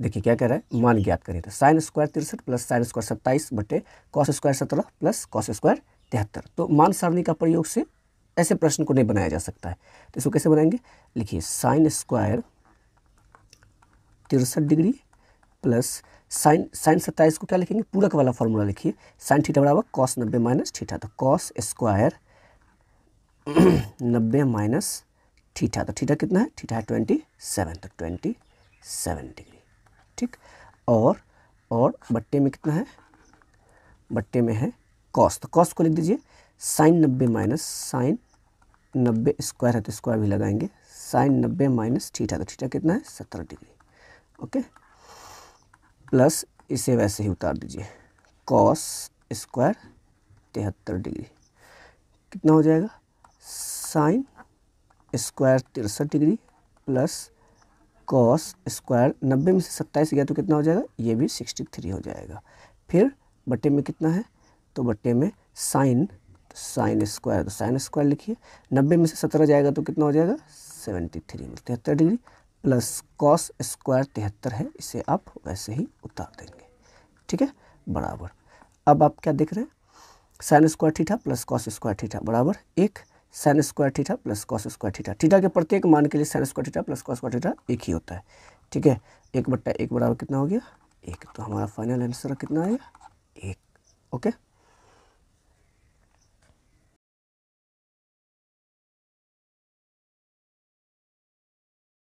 देखिए क्या कह रहा है मान ज्ञात करिए तो साइन स्क्वायर तिरसठ प्लस साइन स्क्वायर सत्ताईस बटे कॉस स्क्वायर सत्रह प्लस कॉस स्क्वायर तिहत्तर तो मान सारणी का प्रयोग से ऐसे प्रश्न को नहीं बनाया जा सकता है तो इसको कैसे बनाएंगे लिखिए साइन स्क्वायर तिरसठ डिग्री प्लस साइन साइन सत्ताईस को क्या लिखेंगे पूरक वाला फॉर्मूला लिखिए साइन ठीठा बराबर कॉस नब्बे माइनस ठीठा तो कॉस स्क्वायर नब्बे माइनस ठीठा तो ठीठा कितना है ठीठा है ट्वेंटी सेवन तो ट्वेंटी सेवन डिग्री ठीक और और बट्टे में कितना है बट्टे में है कॉस्ट तो कॉस्ट को लिख दीजिए साइन नब्बे माइनस साइन नब्बे स्क्वायर है तो स्क्वायर भी लगाएंगे साइन नब्बे माइनस ठीठा तो ठीठा कितना है सत्तर डिग्री ओके प्लस इसे वैसे ही उतार दीजिए कॉस स्क्वायर तिहत्तर डिग्री कितना हो जाएगा साइन स्क्वायर तिरसठ डिग्री प्लस कॉस स्क्वायर नब्बे में से सत्ताईस गया तो कितना हो जाएगा ये भी सिक्सटी थ्री हो जाएगा फिर बट्टे में कितना है तो बटे में साइन तो साइन स्क्वायर तो साइन स्क्वायर लिखिए नब्बे में से सत्रह जाएगा तो कितना हो जाएगा सेवेंटी थ्री में तिहत्तर डिग्री प्लस कॉस स्क्वायर तिहत्तर है इसे आप वैसे ही उतार देंगे ठीक है बराबर अब आप क्या देख रहे हैं sine square theta plus cos square theta बराबर एक sine square theta plus cos square theta theta के प्रत्येक मान के लिए sine square theta plus cos square theta एक ही होता है ठीक है एक बट्टा एक बराबर कितना हो गया एक तो हमारा फाइनल आंसर कितना आएगा एक ओके